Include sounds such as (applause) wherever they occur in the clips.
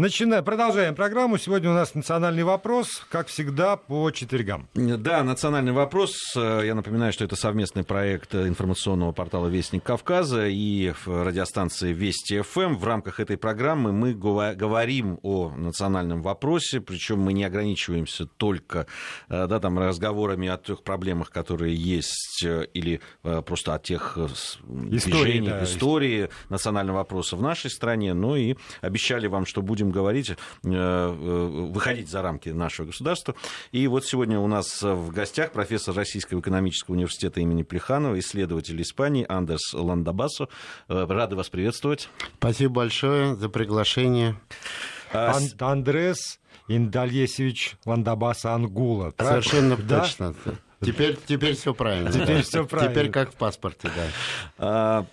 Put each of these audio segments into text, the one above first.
Начинаем, продолжаем программу. Сегодня у нас национальный вопрос, как всегда, по четвергам. Да, национальный вопрос. Э, я напоминаю, что это совместный проект информационного портала «Вестник Кавказа» и радиостанции «Вести ФМ». Эм». В рамках этой программы мы говорим о национальном вопросе, причем мы не ограничиваемся только э, да, там, разговорами о тех проблемах, которые есть, э, или просто о тех истории, движениях, да, истории национального вопроса в нашей стране, но ну и обещали вам, что будем говорить, э, э, выходить за рамки нашего государства. И вот сегодня у нас в гостях профессор Российского экономического университета имени Плеханова, исследователь Испании Андерс Ландабасо. Э, рады вас приветствовать. Спасибо большое за приглашение. А Ан- Андрес Индальесевич Ландабаса Ангула. Правильно? Совершенно да? точно. Теперь, теперь все правильно. Теперь все правильно. Теперь как в паспорте, да. А,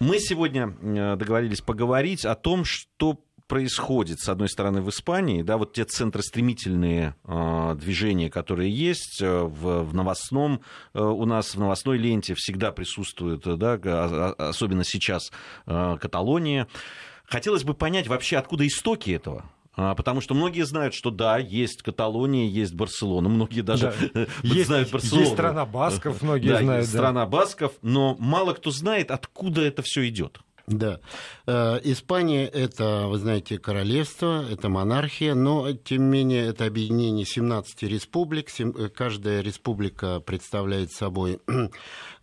мы сегодня договорились поговорить о том, что происходит, с одной стороны, в Испании, да, вот те центростремительные э, а, движения, которые есть э, в, в новостном, э, у нас в новостной ленте всегда присутствует, э, да, а, а, особенно сейчас э, Каталония. Хотелось бы понять вообще, откуда истоки этого. Потому что многие знают, что да, есть Каталония, есть Барселона. Многие даже да. (laughs) есть, знают Барселону. Есть страна Басков, многие да, знают. Страна да. Басков, но мало кто знает, откуда это все идет. Да. Э, Испания – это, вы знаете, королевство, это монархия, но, тем не менее, это объединение 17 республик. Э, каждая республика представляет собой, (clears throat) э,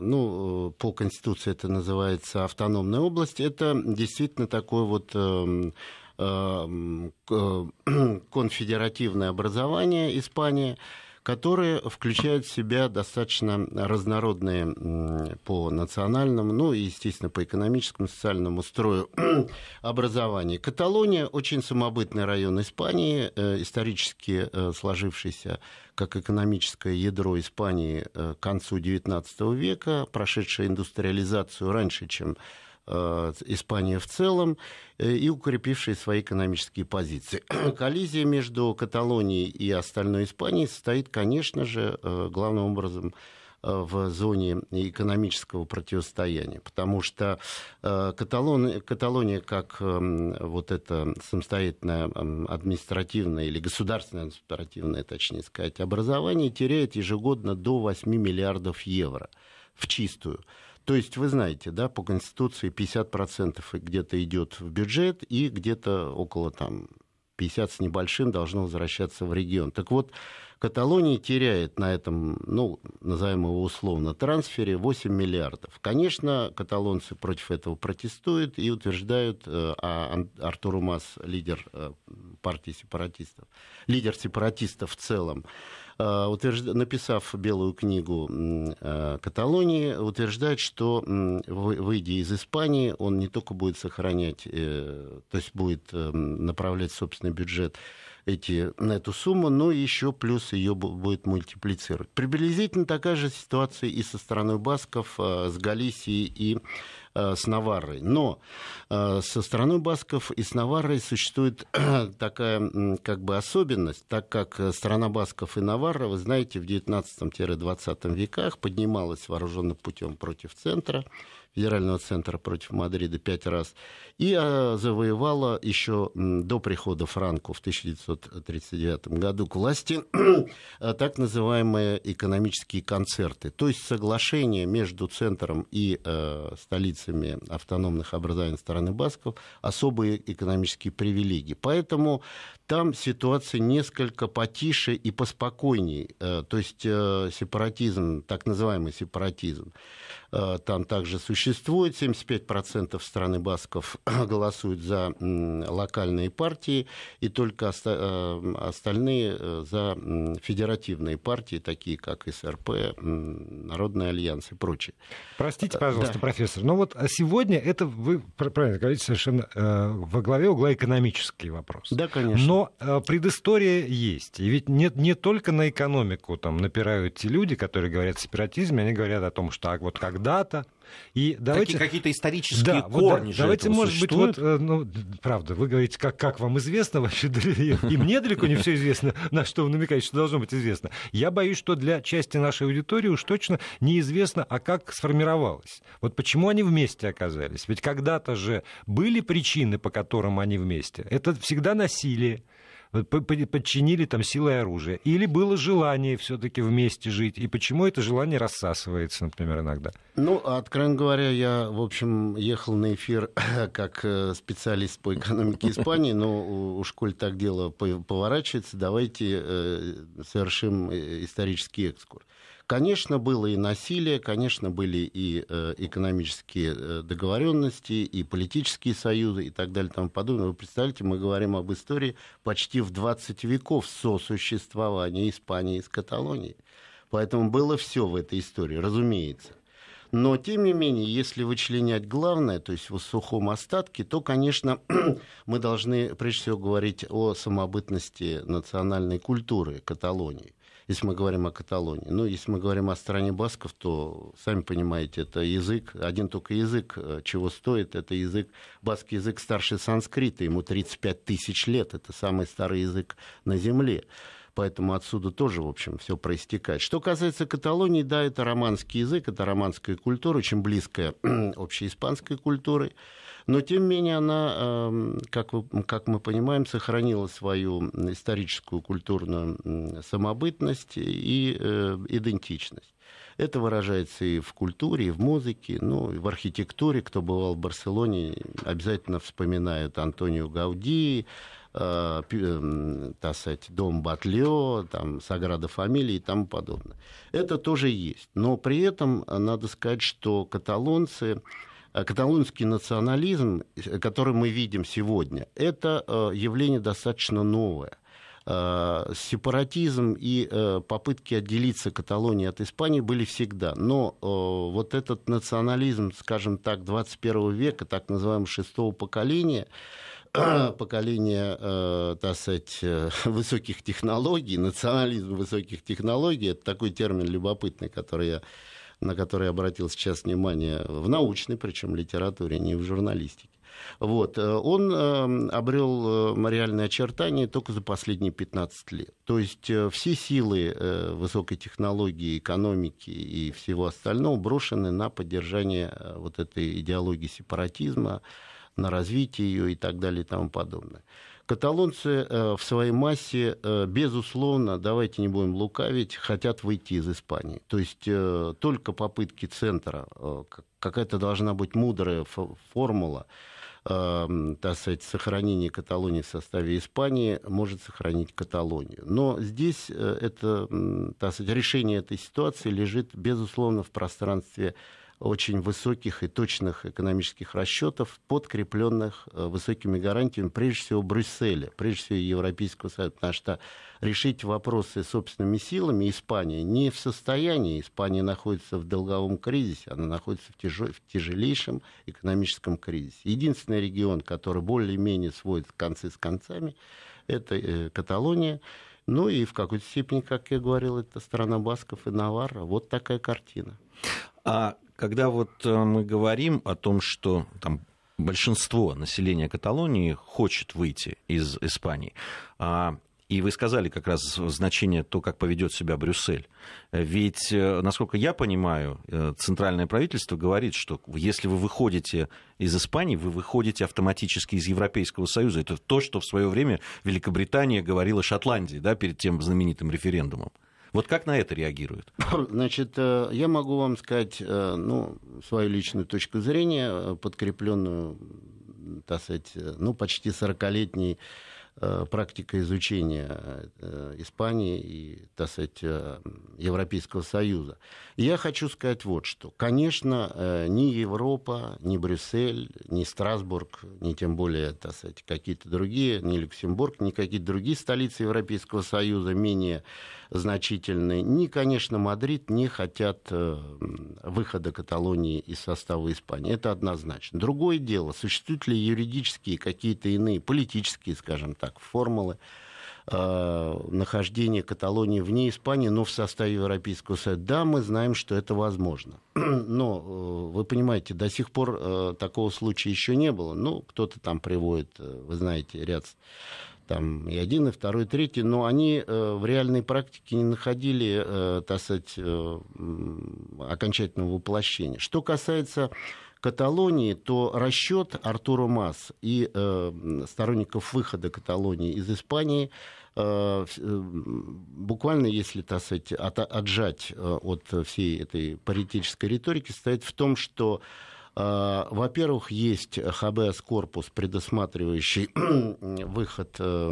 ну, по Конституции это называется автономная область. Это действительно такое вот (clears throat) конфедеративное образование Испания – которые включают в себя достаточно разнородные по национальному, ну и, естественно, по экономическому, социальному строю (clears throat) образование. Каталония очень самобытный район Испании, э, исторически э, сложившийся как экономическое ядро Испании э, к концу XIX века, прошедшая индустриализацию раньше, чем Э, Испания в целом э, и укрепившие свои экономические позиции. (clears throat) Коллизия между Каталонией и остальной Испанией состоит, конечно же, э, главным образом в зоне экономического противостояния, потому что Каталон, Каталония как вот это самостоятельное административное или государственное административное, точнее сказать, образование теряет ежегодно до 8 миллиардов евро в чистую. То есть, вы знаете, да, по Конституции 50% где-то идет в бюджет, и где-то около там 50 с небольшим должно возвращаться в регион. Так вот, Каталония теряет на этом, ну, назовем его условно, трансфере 8 миллиардов. Конечно, каталонцы против этого протестуют и утверждают, э, а Артур Умас, лидер э, партии сепаратистов, лидер сепаратистов в целом, Э, утвержд... написав белую книгу э, Каталонии, утверждает, что выйдя из Испании, он не только будет сохранять, э, то есть будет направлять собственный бюджет эти, на эту сумму, но еще плюс ее будет мультиплицировать. Приблизительно такая же ситуация и со стороны басков, с Галисией и Э, с Наваррой. Но э, со страной басков и с Наваррой существует (clears throat) такая как бы особенность, так как э, страна басков и Наварра, вы знаете, в 19-20 веках поднималась вооруженным путем против центра, федерального центра против Мадрида пять раз и э, завоевала еще до прихода Франку в 1939 году к власти (clears throat) э, так называемые экономические концерты, то есть соглашение между центром и э, столицами автономных образований страны Басков особые экономические привилегии. Поэтому там ситуация несколько потише и поспокойней. То есть сепаратизм, так называемый сепаратизм, там также существует. 75% страны басков (coughs) голосуют за локальные партии, и только э, остальные э, за федеративные партии, такие как СРП, Народный альянс и прочее. Простите, э, пожалуйста, да. профессор, но вот а, сегодня это вы правильно говорите совершенно во главе угла экономический вопрос. Да, конечно. Но предыстория есть. И ведь нет не только на экономику там напирают те люди, которые говорят о сепаратизме, они говорят о том, что а, вот когда-то и давайте... Какие- то исторические да, корни вот, же Давайте, может существует. быть, вот, э, ну, правда, вы говорите, как, как вам известно, вообще, (laughs) и мне далеко не все известно, на что вы намекаете, что должно быть известно. Я боюсь, что для части нашей аудитории уж точно неизвестно, а как сформировалось. Вот почему они вместе оказались. Ведь когда-то же были причины, по которым они вместе. Это всегда насилие, подчинили там силой оружия. Или было желание все-таки вместе жить, и почему это желание рассасывается, например, иногда? Ну, откровенно говоря, я, в общем, ехал на эфир (coughs) как э, специалист по экономике Испании, но уж коль так дело поворачивается, давайте э, совершим э, исторический экскурс. Конечно, было и насилие, конечно, были и э, экономические э, договоренности, и политические союзы, и так далее, и тому подобное. Вы представляете, мы говорим об истории почти в 20 веков сосуществования Испании с Каталонией. Поэтому было все в этой истории, разумеется. Но, тем не менее, если вычленять главное, то есть в сухом остатке, то, конечно, (clears throat) мы должны прежде всего говорить о самобытности национальной культуры Каталонии если мы говорим о Каталонии. Ну, если мы говорим о стране басков, то, сами понимаете, это язык, один только язык, э, чего стоит, это язык, баскский язык старше санскрита, ему 35 тысяч лет, это самый старый язык на Земле. Поэтому отсюда тоже, в общем, все проистекает. Что касается Каталонии, да, это романский язык, это романская культура, очень близкая (clears throat) общеиспанской культурой. Но, тем не менее, она, эм, как, как мы понимаем, сохранила свою историческую культурную самобытность и э, идентичность. Это выражается и в культуре, и в музыке, ну, и в архитектуре. Кто бывал в Барселоне, обязательно вспоминают Антонио Гауди, э, эм, сказать, дом Батлео, там, Саграда Фамилии и тому подобное. Это тоже есть. Но при этом надо сказать, что каталонцы Э, каталонский национализм, э, который мы видим сегодня, это э, явление достаточно новое сепаратизм и попытки отделиться Каталонии от Испании были всегда. Но вот этот национализм, скажем так, 21 века, так называемого шестого поколения, (clears throat) поколение, так сказать, (laughs) высоких технологий, национализм высоких технологий, это такой термин любопытный, который я на который обратил сейчас внимание, в научной, причем литературе, не в журналистике. Вот. Э, он э, обрел э, реальные очертания только за последние 15 лет. То есть все силы высокой технологии, экономики и всего остального брошены на поддержание вот этой идеологии сепаратизма, на развитие ее и так далее и тому подобное. Каталонцы э, в своей массе, э, безусловно, давайте не будем лукавить, хотят выйти из Испании. То есть э, только попытки центра, какая-то должна быть мудрая формула, так сказать, сохранение Каталонии в составе Испании может сохранить Каталонию. Но здесь это, так сказать, решение этой ситуации лежит, безусловно, в пространстве очень высоких и точных экономических расчетов, подкрепленных э, высокими гарантиями, прежде всего Брюсселя, прежде всего Европейского Союза, потому что решить вопросы собственными силами Испания не в состоянии. Испания находится в долговом кризисе, она находится в, тяж... в тяжелейшем экономическом кризисе. Единственный регион, который более-менее сводит концы с концами, это э, Каталония. Ну и в какой-то степени, как я говорил, это страна басков и Наварра. Вот такая картина. А когда вот э, мы говорим о том, что там большинство населения Каталонии хочет выйти из Испании, а, и вы сказали как раз значение то, как поведет себя Брюссель. Ведь, э, насколько я понимаю, э, центральное правительство говорит, что если вы выходите из Испании, вы выходите автоматически из Европейского Союза. Это то, что в свое время Великобритания говорила Шотландии да, перед тем знаменитым референдумом. Вот как на это реагируют? (clears throat) Значит, э, я могу вам сказать э, ну, свою личную точку зрения, э, подкрепленную, так сказать, ну, почти 40-летней практика изучения Испании и, так сказать, Европейского Союза. я хочу сказать вот что. Конечно, ни Европа, ни Брюссель, ни Страсбург, ни тем более, так сказать, какие-то другие, ни Люксембург, ни какие-то другие столицы Европейского Союза менее значительные. Ни, конечно, Мадрид не хотят э, выхода Каталонии из состава Испании. Это однозначно. Другое дело, существуют ли юридические какие-то иные, политические, скажем так, формулы э, нахождения Каталонии вне Испании, но в составе Европейского Союза. Да, мы знаем, что это возможно. (clears throat) Но, э, вы понимаете, до сих пор такого случая еще не было. Ну, кто-то там приводит, вы знаете, ряд там и один, и второй, и третий, но они э, в реальной практике не находили, э, так сказать, э, окончательного воплощения. Что касается Каталонии, то расчет Артура Мас и э, сторонников выхода Каталонии из Испании э, э, буквально, если так сказать, отжать э, от всей этой паритической риторики, состоит в том, что а, во-первых, есть ХБС корпус, предусматривающий (clears throat) выход э,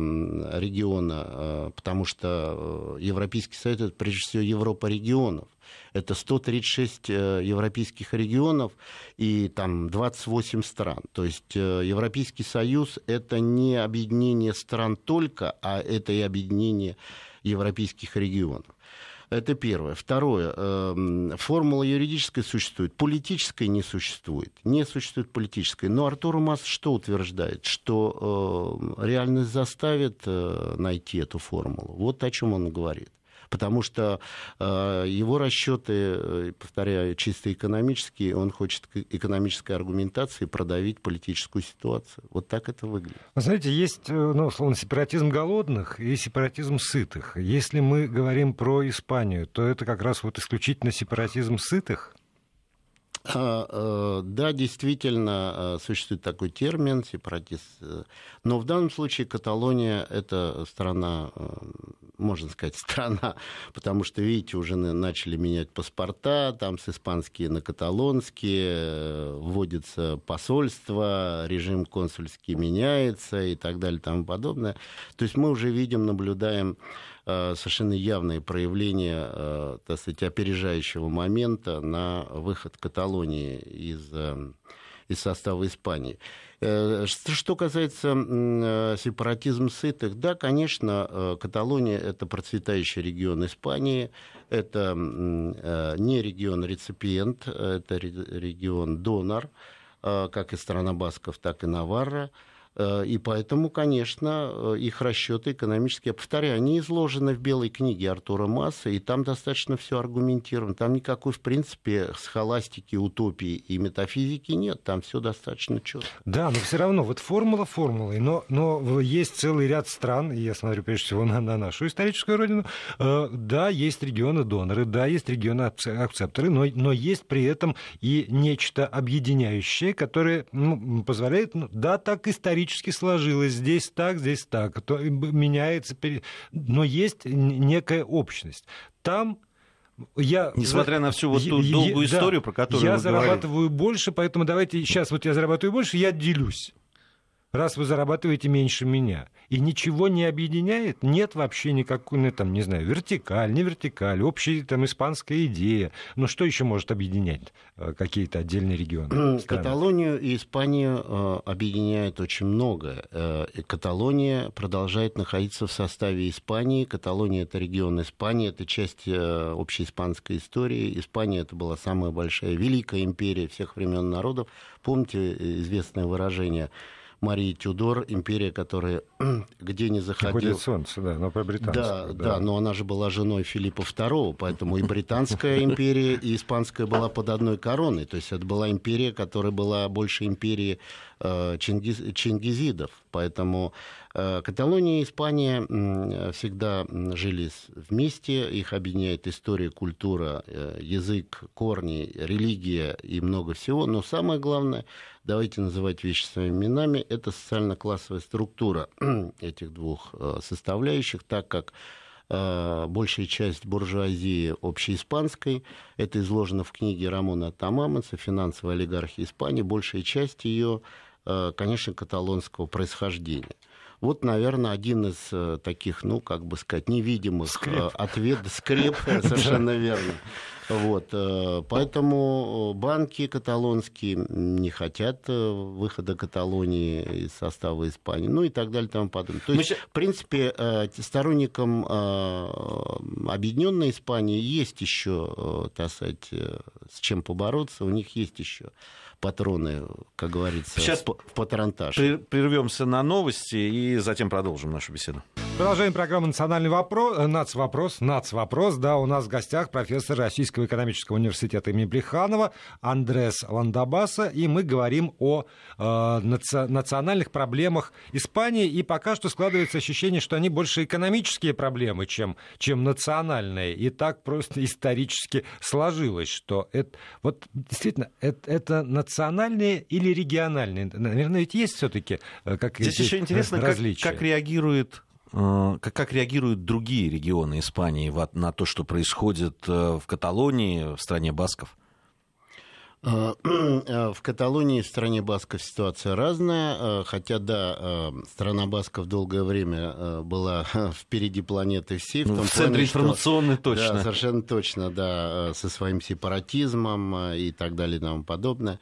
региона, э, потому что э, Европейский Совет это прежде всего Европа регионов. Это 136 европейских регионов и там 28 стран. То есть Европейский Союз это не объединение стран только, а это и объединение европейских регионов. Это первое. Второе. Эм, формула юридическая существует, политическая не существует. Не существует политической. Но Артур Мас что утверждает? Что эм, реальность заставит э, найти эту формулу. Вот о чем он говорит потому что э, его расчеты, э, повторяю, чисто экономические, он хочет экономической аргументации продавить политическую ситуацию. Вот так это выглядит. Вы знаете, есть, э, ну, условно, сепаратизм голодных и сепаратизм сытых. Если мы говорим про Испанию, то это как раз вот исключительно сепаратизм сытых? А, э, да, действительно, э, существует такой термин сепаратист. Э, но в данном случае Каталония – это страна, можно сказать, (laughs) страна, потому что, видите, уже начали менять паспорта, там с испанские на каталонские, вводится посольство, режим консульский меняется и так далее и тому подобное. То есть мы уже видим, наблюдаем Э, совершенно явные проявления, э, так сказать, опережающего момента на выход Каталонии из э, из состава Испании. Что касается сепаратизм сытых, да, конечно, Каталония – это процветающий регион Испании, это не регион-реципиент, это регион-донор, как и страна Басков, так и Наварра – Э, и поэтому, конечно, э, их расчеты экономические, я повторяю, они изложены в белой книге Артура Масса, и там достаточно все аргументировано. Там никакой, в принципе, схоластики, утопии и метафизики нет, там все достаточно четко. Да, но все равно, вот формула формулой, но, но есть целый ряд стран, и я смотрю прежде всего на, на нашу историческую родину, э, да, есть регионы-доноры, да, есть регионы-акцепторы, но, но есть при этом и нечто объединяющее, которое ну, позволяет, ну, да, так исторически исторически сложилось, здесь так, здесь так, то меняется, но есть некая общность. Там я, Несмотря за... на всю вот ту я, долгую я, историю, да, про которую я зарабатываю говорили. больше, поэтому давайте сейчас вот я зарабатываю больше, я делюсь раз вы зарабатываете меньше меня. И ничего не объединяет? Нет вообще никакой, ну, там, не знаю, вертикаль, не вертикаль, общая там испанская идея. Но что еще может объединять э, какие-то отдельные регионы? Страны? Каталонию и Испанию э, объединяет очень много. Э, Каталония продолжает находиться в составе Испании. Каталония – это регион Испании, это часть общей испанской истории. Испания – это была самая большая, великая империя всех времен народов. Помните известное выражение – Марии Тюдор, империя, которая (clears throat) где не заходила... солнце, да, но по-британски. Да, да, да, но она же была женой Филиппа II, поэтому и британская (laughs) империя, и испанская была под одной короной. То есть это была империя, которая была больше империи э, чингиз, чингизидов. Поэтому Э, Каталония и Испания всегда жили вместе, их объединяет история, культура, э, язык, корни, религия и много всего. Но самое главное, давайте называть вещи своими именами, это социально-классовая структура (clears throat) этих двух э, составляющих, так как большая часть буржуазии общеиспанской. Это изложено в книге Рамона Тамаманса «Финансовая олигархия Испании». Большая часть ее, конечно, каталонского происхождения – вот, наверное, один из э, таких, ну, как бы сказать, невидимых ответов э, скреп, (laughs) совершенно верно. Вот, э, поэтому банки каталонские не хотят выхода Каталонии из состава Испании, ну и так далее, и тому подобное. То есть, в принципе, сторонникам объединенной Испании есть еще, так сказать, с чем побороться, у них есть еще патроны, как говорится, Сейчас в патронтаж. Прервемся на новости и затем продолжим нашу беседу. Продолжаем программу «Национальный вопрос», э, «Нацвопрос», «Нацвопрос». Да, у нас в гостях профессор Российского экономического университета имени Плеханова Андрес Ландабаса, и мы говорим о э, наци- национальных проблемах Испании, и пока что складывается ощущение, что они больше экономические проблемы, чем, чем национальные, и так просто исторически сложилось, что это, вот действительно, это, это национальные или региональные? Наверное, ведь есть все-таки э, как Здесь еще интересно, Как, как реагирует Э, как, как реагируют другие регионы Испании на то, что происходит э, в Каталонии, в стране Басков? Э, (clears throat) в Каталонии, в стране Басков, ситуация разная. Хотя, да, страна Басков долгое время была (laughs) впереди планеты всей. В, ну, том ну, в центре информационной что, точно. Да, совершенно точно, да, со своим сепаратизмом и так далее и тому подобное.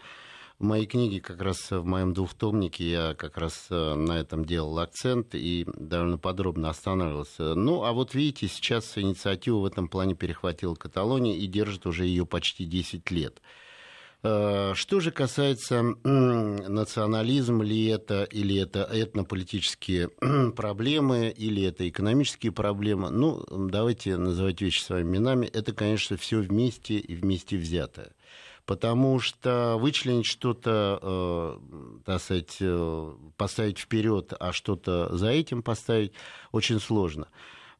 В моей книге, как раз э, в моем двухтомнике, я как раз э, на этом делал акцент и довольно подробно останавливался. Ну, а вот видите, сейчас инициативу в этом плане перехватила Каталония и держит уже ее почти 10 лет. Э, что же касается национализма, ли это, или это этнополитические проблемы, или это экономические проблемы, ну, давайте называть вещи своими именами, это, конечно, все вместе и вместе взятое потому что вычленить что-то, э, так сказать, э, поставить вперед, а что-то за этим поставить очень сложно.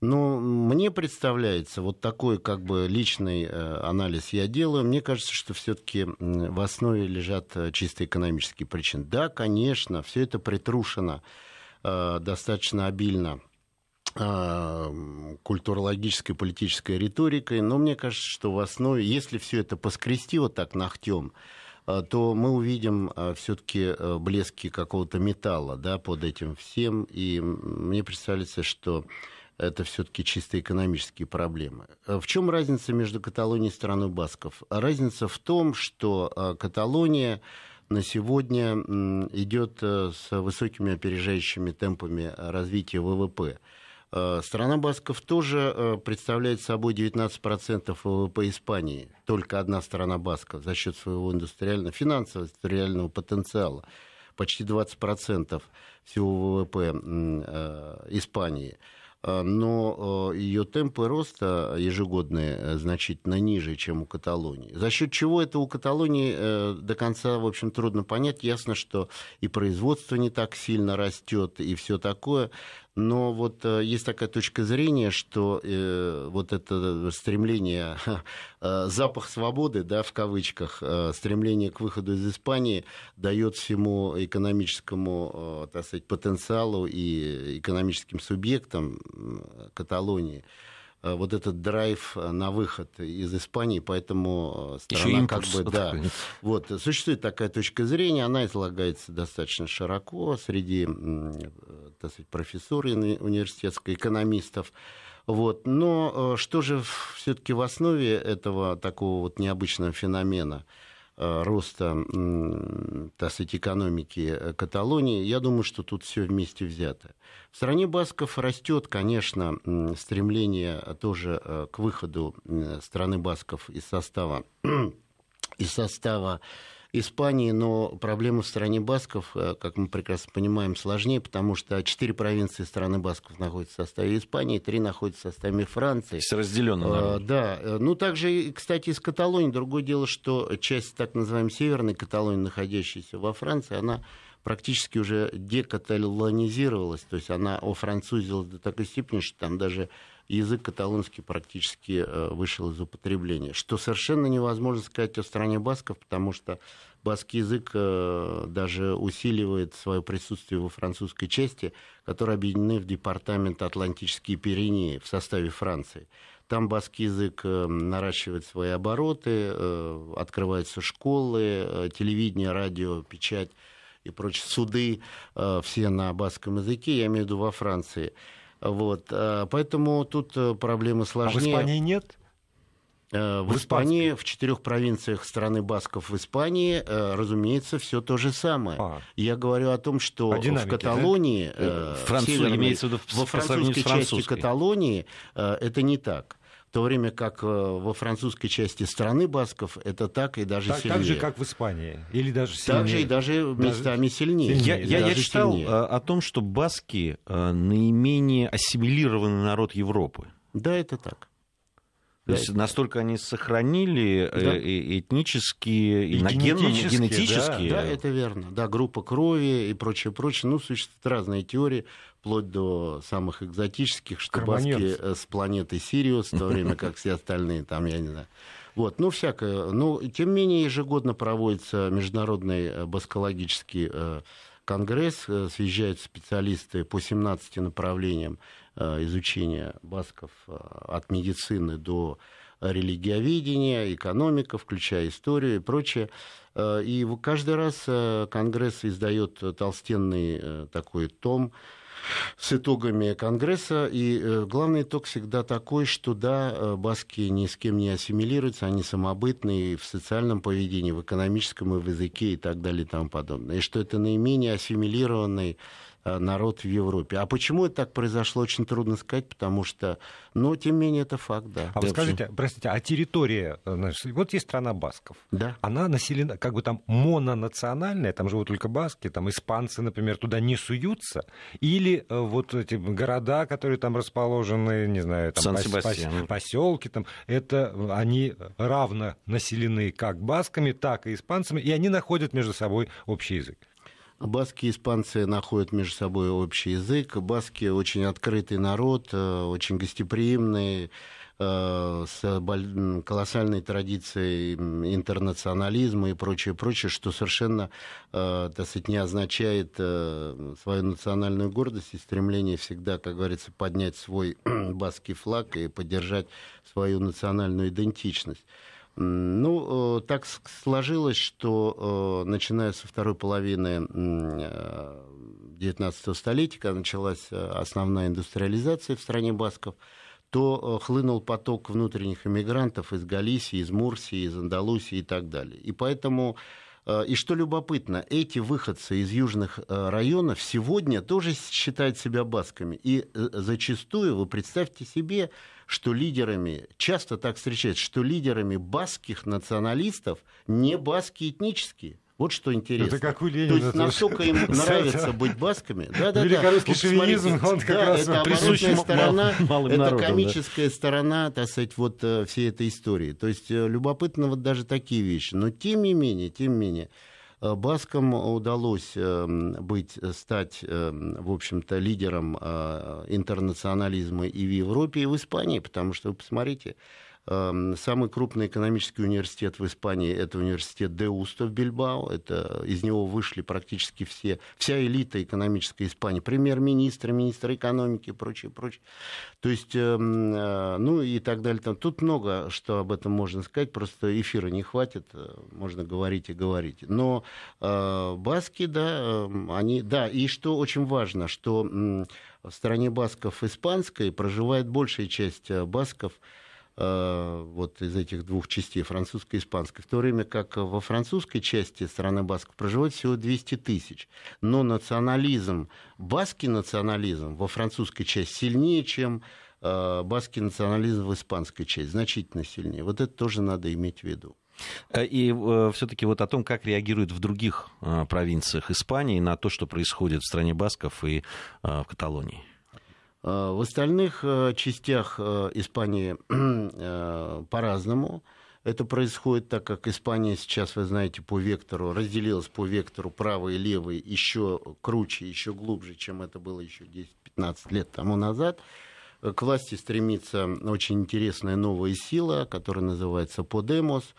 Но мне представляется, вот такой как бы личный э, анализ я делаю, мне кажется, что все-таки в основе лежат э, чисто экономические причины. Да, конечно, все это притрушено э, достаточно обильно а, культурологической, политической риторикой, но мне кажется, что в основе, если все это поскрести вот так ногтем, а, то мы увидим а, все-таки блески какого-то металла да, под этим всем. И мне представляется, что это все-таки чисто экономические проблемы. В чем разница между Каталонией и страной басков? Разница в том, что Каталония на сегодня идет э, с высокими опережающими темпами развития ВВП. Э, страна басков тоже э, представляет собой 19% ВВП Испании. Только одна страна басков за счет своего индустриального, финансового индустриального потенциала. Почти 20% всего ВВП э, Испании. Но ее темпы роста ежегодные значительно ниже, чем у Каталонии. За счет чего это у Каталонии до конца, в общем, трудно понять. Ясно, что и производство не так сильно растет, и все такое. Но вот э, есть такая точка зрения, что э, вот это стремление, э, запах свободы, да, в кавычках, стремление к выходу из Испании дает всему экономическому, так сказать, потенциалу и экономическим субъектам Каталонии вот этот драйв на выход из Испании, поэтому страна как бы, да. Вот, существует такая точка зрения, она излагается достаточно широко среди так сказать, профессуры университетской, экономистов. Вот. Но э, что же все-таки в основе этого такого вот необычного феномена? Э, роста так сказать, экономики э, Каталонии, я думаю, что тут все вместе взято. В стране басков растет, конечно, стремление тоже к выходу страны басков из состава, (clears throat) из состава Испании, но проблема в стране басков, э, как мы прекрасно понимаем, сложнее, потому что четыре провинции страны басков находятся в составе Испании, три находятся в составе Франции. Все разделено. А, да. Э, ну, также, кстати, из Каталонии. Другое дело, что часть так называемой Северной Каталонии, находящейся во Франции, она практически уже декаталонизировалась, то есть она офранцузилась до такой степени, что там даже язык каталонский практически э, вышел из употребления, что совершенно невозможно сказать о стране басков, потому что баский язык э, даже усиливает свое присутствие во французской части, которые объединены в департамент Атлантические Пиренеи в составе Франции. Там баский язык э, наращивает свои обороты, открываются школы, телевидение, радио, печать и прочие суды, все на баском языке, я имею в виду во Франции. Вот, э, поэтому тут э, проблемы сложнее. А в Испании нет? Э, в, в Испании, в четырех провинциях страны Басков в Испании, разумеется, все то же самое. А. Я говорю о том, что о а динамике, в Каталонии, да? Француз, северной, имеется в виду, во французской части Каталонии это не так в то время как э, во французской части страны басков это так и даже так, сильнее. Так же, как в Испании, или даже сильнее. Так же и даже местами даже... сильнее. Я, я, я читал сильнее. Э, о том, что баски э, наименее ассимилированный народ Европы. Да, это так. То есть настолько они сохранили да. и этнические, и, и генетические, генетические. Да, да, это верно. Да, группа крови и прочее, прочее. Ну, существуют разные теории вплоть до самых экзотических, что э, с планеты Сириус, в то время как все остальные там, я не знаю. Вот, ну, всякое. ну тем не менее, ежегодно проводится международный э, баскологический э, конгресс, съезжают специалисты по 17 направлениям изучения басков от медицины до религиоведения, экономика, включая историю и прочее. И каждый раз Конгресс издает толстенный такой том с итогами Конгресса. И э, главный итог всегда такой, что да, э, баски ни с кем не ассимилируются, они самобытные в социальном поведении, в экономическом и в языке и так далее и тому подобное. И что это наименее ассимилированный Э, народ в Европе. А почему это так произошло, очень трудно сказать, потому что, но тем не менее, это факт, да. А вы скажите, простите, а территория, э, вот есть страна басков, да. она населена, как бы там мононациональная, там живут только баски, там испанцы, например, туда не суются, или э, вот эти города, которые там расположены, не знаю, там поселки, там, это они равно населены как басками, так и испанцами, и они находят между собой общий язык. А баски и испанцы находят между собой общий язык. Баски очень открытый народ, э, очень гостеприимный, э, с колоссальной традицией интернационализма и прочее, прочее, что совершенно э, так сказать, не означает свою национальную гордость и стремление всегда, как говорится, поднять свой (clears throat) баский флаг и поддержать свою национальную идентичность. Ну, э, так сложилось, что э, начиная со второй половины 19 э, столетия, когда началась основная индустриализация в стране басков, то хлынул поток внутренних иммигрантов из Галисии, из Мурсии, из Андалусии и так далее. И поэтому и что любопытно, эти выходцы из южных районов сегодня тоже считают себя басками. И зачастую, вы представьте себе, что лидерами, часто так встречается, что лидерами баских националистов не баски этнические. Вот что интересно. Это как у Ленина. То есть это настолько им (laughs) нравится быть басками. Да, да, да. шовинизм, вот, он как да, раз это оборотная сторона, это комическая сторона, так сказать, вот э, всей этой истории. То есть э, любопытно вот даже такие вещи. Но тем не менее, тем не менее, Э, баскам удалось эм, быть, э, стать, эм, в общем-то, лидером э, интернационализма и в Европе, и в Испании, потому что, вы посмотрите, Эм, самый крупный экономический университет в Испании – это университет Деусто в Бильбао. Это, из него вышли практически все, вся элита экономической Испании. Премьер-министр, министр экономики и прочее, прочее. То есть, эм, э, ну и так далее. Там, тут много, что об этом можно сказать, просто эфира не хватит, э, можно говорить и говорить. Но э, баски, да, эм, они, да, и что очень важно, что в стране басков испанской проживает большая часть басков – Э, вот из этих двух частей, французской и испанской. В то время как во французской части страны Басков проживает всего 200 тысяч. Но национализм, баский национализм во французской части сильнее, чем э, баский национализм в испанской части, значительно сильнее. Вот это тоже надо иметь в виду. Э, и все-таки вот о том, как реагируют в других провинциях Испании на то, что происходит в стране Басков и в Каталонии. Э, в остальных э, частях э, Испании (clears throat) по-разному. Это происходит так, как Испания сейчас, вы знаете, по вектору, разделилась по вектору правый и левый еще круче, еще глубже, чем это было еще 10-15 лет тому назад. К власти стремится очень интересная новая сила, которая называется «Подемос».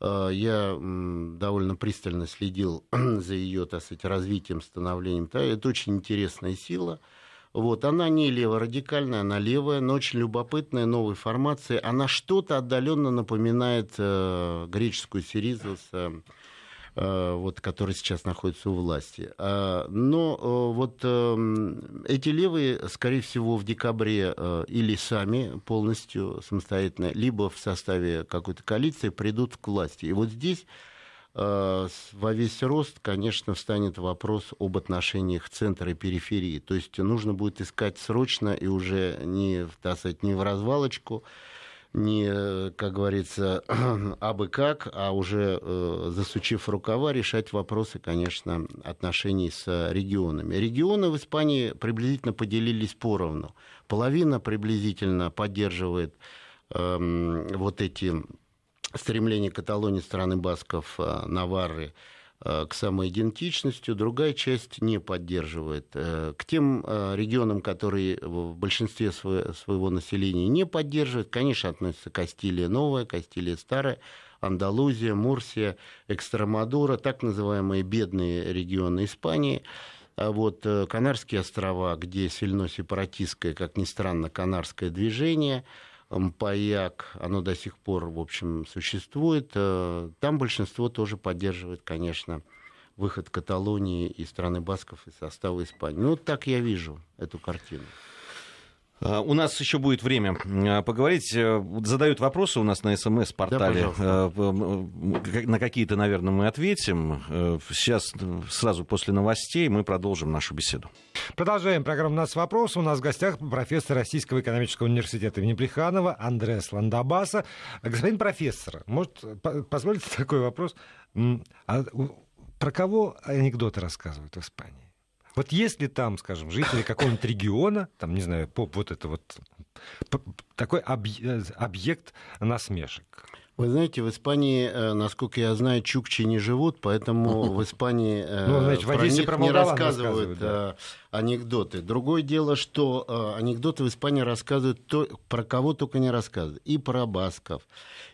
Я довольно пристально следил (clears throat) за ее, так сказать, развитием, становлением. Это очень интересная сила – вот, она не леворадикальная, она левая, но очень любопытная, новой формации. Она что-то отдаленно напоминает э, греческую Сиризу э, э, вот, которая сейчас находится у власти. Э, но э, вот эти левые, скорее всего, в декабре или сами полностью самостоятельно, либо в составе какой-то коалиции придут к власти. И вот здесь Э, во весь рост, конечно, встанет вопрос об отношениях центра и периферии. То есть нужно будет искать срочно и уже не, так сказать, не в развалочку, не, э, как говорится, (clears throat) абы как, а уже э, засучив рукава, решать вопросы, конечно, отношений с регионами. Регионы в Испании приблизительно поделились поровну. Половина приблизительно поддерживает э, вот эти стремление Каталонии, страны Басков, э, Наварры э, к самоидентичностью, другая часть не поддерживает. Э, к тем регионам, которые в большинстве своего населения не поддерживают, конечно, относятся Кастилия новая, Кастилия старая, Андалузия, Мурсия, Экстрамадура, так называемые бедные регионы Испании. А Вот Канарские острова, где сильно сепаратистское, как ни странно, канарское движение – МПАЯК, оно до сих пор, в общем, существует. Э, там большинство тоже поддерживает, конечно, выход Каталонии и страны Басков из состава Испании. Ну, вот так я вижу эту картину. А, у нас еще будет время а, поговорить. Э, задают вопросы у нас на СМС-портале. Да, э, на какие-то, наверное, мы ответим. Э, сейчас, сразу после новостей, мы продолжим нашу беседу. Продолжаем программу «Нас вопрос». У нас в гостях профессор Российского экономического университета имени Плеханова Андреас Ландабаса. Господин профессор, может, позволите (laughs) такой вопрос? А про кого анекдоты рассказывают в Испании? Вот если там, скажем, жители какого-нибудь региона, там, не знаю, поп, вот это вот такой э, объект насмешек. Вы знаете, в Испании, э, насколько я знаю, чукчи не живут, поэтому (laughs) в Испании э, ну, значит, про них про не рассказывают да. анекдоты. Другое дело, что анекдоты в Испании рассказывают то, про кого только не рассказывают. И про басков,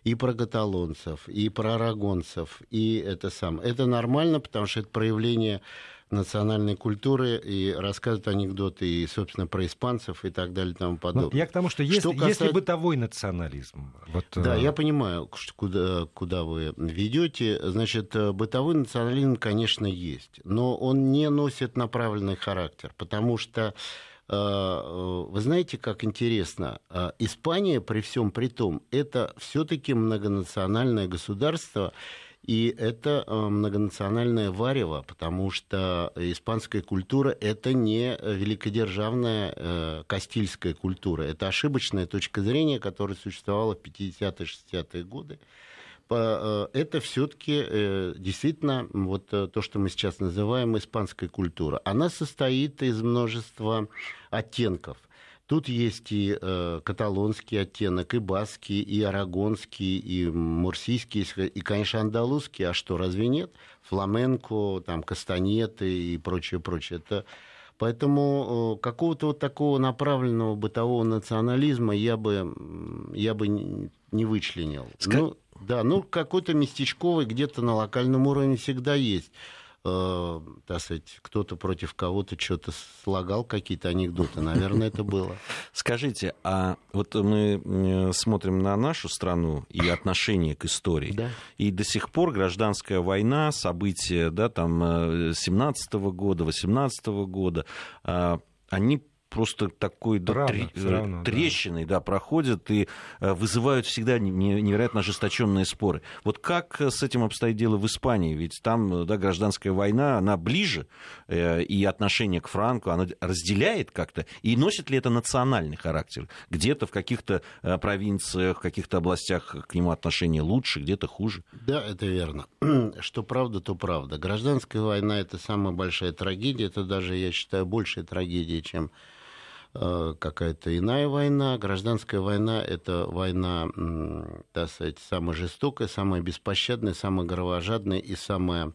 и про каталонцев, и про арагонцев, и это сам. Это нормально, потому что это проявление национальной культуры и рассказывают анекдоты и, собственно, про испанцев и так далее и тому ну, подобное. Но я к тому, что если, что касается... если бытовой национализм... Вот, да, э, я понимаю, куда, куда вы ведете. Значит, э, бытовой национализм, конечно, есть, но он не носит направленный характер, потому что э, вы знаете, как интересно, Испания при всем при том, это все-таки многонациональное государство, и это э, многонациональное варево, потому что испанская культура — это не великодержавная э, кастильская культура. Это ошибочная точка зрения, которая существовала в 50-60-е годы э, это все-таки действительно вот то, что мы сейчас называем испанской культурой. Она состоит из множества оттенков – Тут есть и э, каталонский оттенок, и баский, и арагонский, и мурсийский, и, конечно, андалузский. А что, разве нет? Фламенко, там, кастанеты и прочее, прочее. Это... Поэтому э, какого-то вот такого направленного бытового национализма я бы, я бы не вычленил. Ск... Ну, да, ну какой-то местечковый где-то на локальном уровне всегда есть э, так сказать, кто-то против кого-то что-то слагал, какие-то анекдоты. Наверное, это было. (laughs) Скажите, а вот мы смотрим на нашу страну и отношение к истории. Да. И до сих пор гражданская война, события да, там, 17 э, -го года, 18 -го года, а, они просто такой да, Рано, равно, трещиной да. Да, проходят и э, вызывают всегда невероятно ожесточенные споры. Вот как э, с этим обстоит дело в Испании? Ведь там э, да, гражданская война, она ближе, и отношение к Франку, она разделяет как-то, и носит ли это национальный характер? Где-то в каких-то провинциях, в каких-то областях к нему отношение лучше, где-то хуже? Да, это верно. (clears throat) Что правда, то правда. Гражданская война – это самая большая трагедия, это даже, я считаю, большая трагедия, чем Э, какая-то иная война. Гражданская война — это война, так сказать, самая жестокая, самая беспощадная, самая кровожадная и самая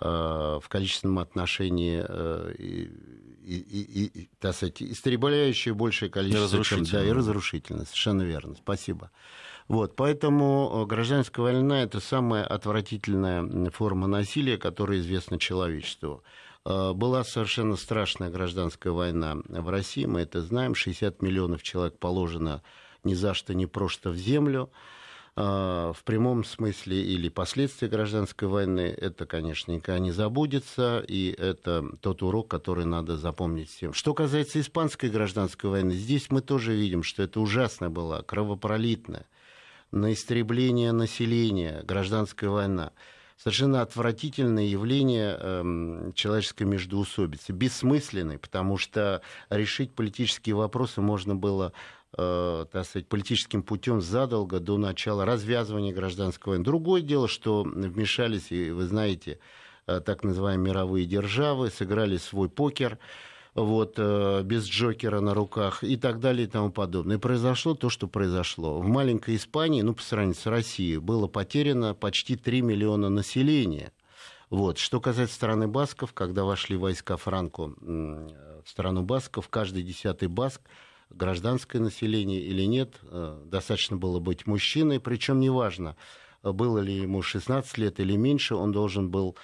э, в количественном отношении, э, и, и, и, так сказать, истребляющее большее количество, чем, да, и разрушительно, совершенно верно, спасибо. Вот, поэтому гражданская война – это самая отвратительная форма насилия, которая известна человечеству. Э, была совершенно страшная гражданская война в России, мы это знаем. 60 миллионов человек положено ни за что, ни просто в землю. Э, в прямом смысле или последствия гражданской войны это, конечно, никогда не забудется, и это тот урок, который надо запомнить всем. Что касается испанской гражданской войны, здесь мы тоже видим, что это ужасно было, кровопролитно, на истребление населения, гражданская война совершенно отвратительное явление э, человеческой междоусобицы, бессмысленной, потому что решить политические вопросы можно было э, так сказать, политическим путем задолго до начала развязывания гражданской войны. Другое дело, что вмешались, и вы знаете, э, так называемые мировые державы, сыграли свой покер, вот, э, без Джокера на руках и так далее и тому подобное. И произошло то, что произошло. В маленькой Испании, ну, по сравнению с Россией, было потеряно почти 3 миллиона населения. Вот. Что касается страны Басков, когда вошли войска Франко э, в страну Басков, каждый десятый Баск гражданское население или нет, э, достаточно было быть мужчиной, причем неважно, было ли ему 16 лет или меньше, он должен был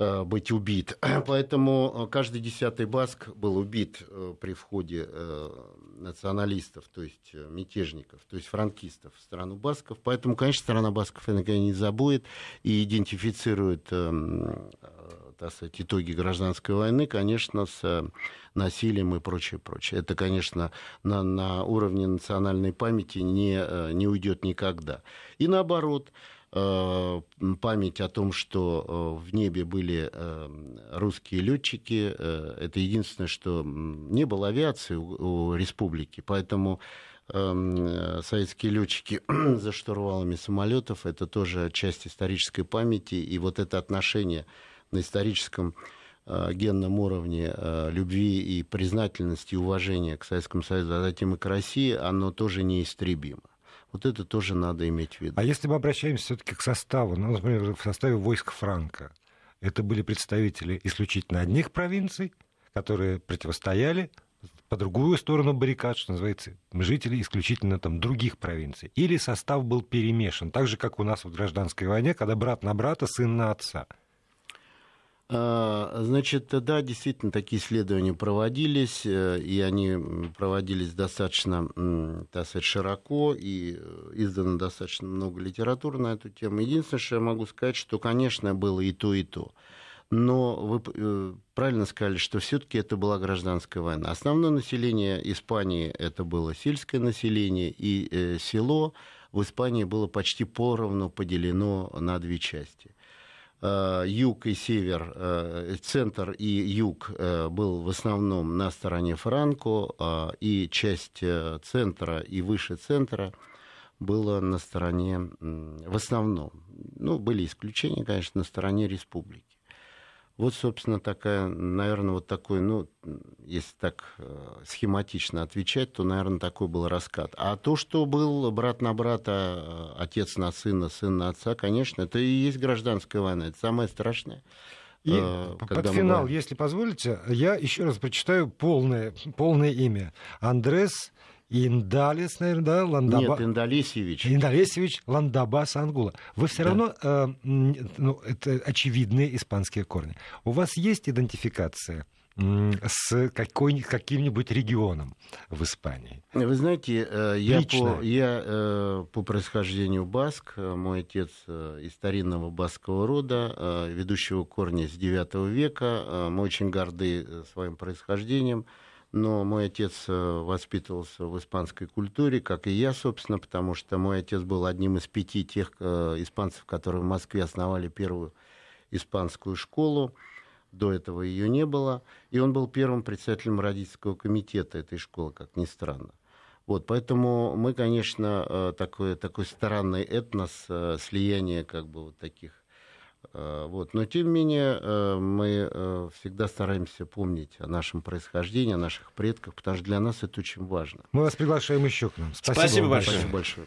Э, быть убит. (clears throat) Поэтому э, каждый десятый баск был убит э, при входе националистов, то есть мятежников, то есть франкистов в страну басков. Поэтому, конечно, страна басков иногда не забудет и идентифицирует так сказать, итоги гражданской войны, конечно, с насилием и прочее, прочее. Это, конечно, на, на уровне национальной памяти не, не уйдет никогда. И наоборот, Э, память о том, что э, в небе были э, русские летчики. Это единственное, что не было авиации у, республики, поэтому эм, советские летчики (clears throat) за штурвалами самолетов. Это тоже часть исторической памяти. И вот это отношение на историческом генном уровне любви и признательности и уважения к Советскому Союзу, а затем и к России, оно тоже неистребимо. Вот это тоже надо иметь в виду. А если мы обращаемся все-таки к составу, ну, например, в составе войск Франка, это были представители исключительно одних провинций, которые противостояли по другую сторону баррикад, что называется, жители исключительно там других провинций. Или состав был перемешан, так же, как у нас в гражданской войне, когда брат на брата, сын на отца. А, значит, да, действительно, такие исследования проводились, э, и они проводились достаточно, так сказать, широко, и э, издано достаточно много литературы на эту тему. Единственное, что я могу сказать, что, конечно, было и то, и то. Но вы э, правильно сказали, что все-таки это была гражданская война. Основное население Испании это было сельское население, и село в Испании было почти поровну поделено на две части. Э, юг и север, э, центр и юг э, был в основном на стороне Франко, а, и часть центра и выше центра было на стороне, в основном, ну, были исключения, конечно, на стороне республики. Вот, собственно, такая, наверное, вот такой, ну, если так э, схематично отвечать, то, наверное, такой был раскат. А то, что был брат на брата, э, отец на сына, сын на отца, конечно, это и есть гражданская война, это самое страшное. И э, Когда под финал, мы... если позволите, я еще раз прочитаю полное, полное имя. Андрес Индалис, наверное, да? Ландаба... Нет, Индалисевич. Индалисевич Ландабас Ангула. Вы все да. равно, э, ну, это очевидные испанские корни. У вас есть идентификация? с какой, каким-нибудь регионом в Испании? Вы знаете, э, я, Лично. по, я э, по происхождению баск, э, мой отец из старинного баского рода, ведущего корня с 9 века, мы очень горды своим происхождением но мой отец э, воспитывался в испанской культуре, как и я, собственно, потому что мой отец был одним из пяти тех э, испанцев, которые в Москве основали первую испанскую школу. До этого ее не было. И он был первым председателем родительского комитета этой школы, как ни странно. Вот, поэтому мы, конечно, э, такой, такой странный этнос, э, слияние как бы вот таких Э, вот. Но, тем не менее, э, мы э, всегда стараемся помнить о нашем происхождении, о наших предках, потому что для нас это очень важно. Мы вас приглашаем еще к нам. Спасибо, Спасибо большое. большое.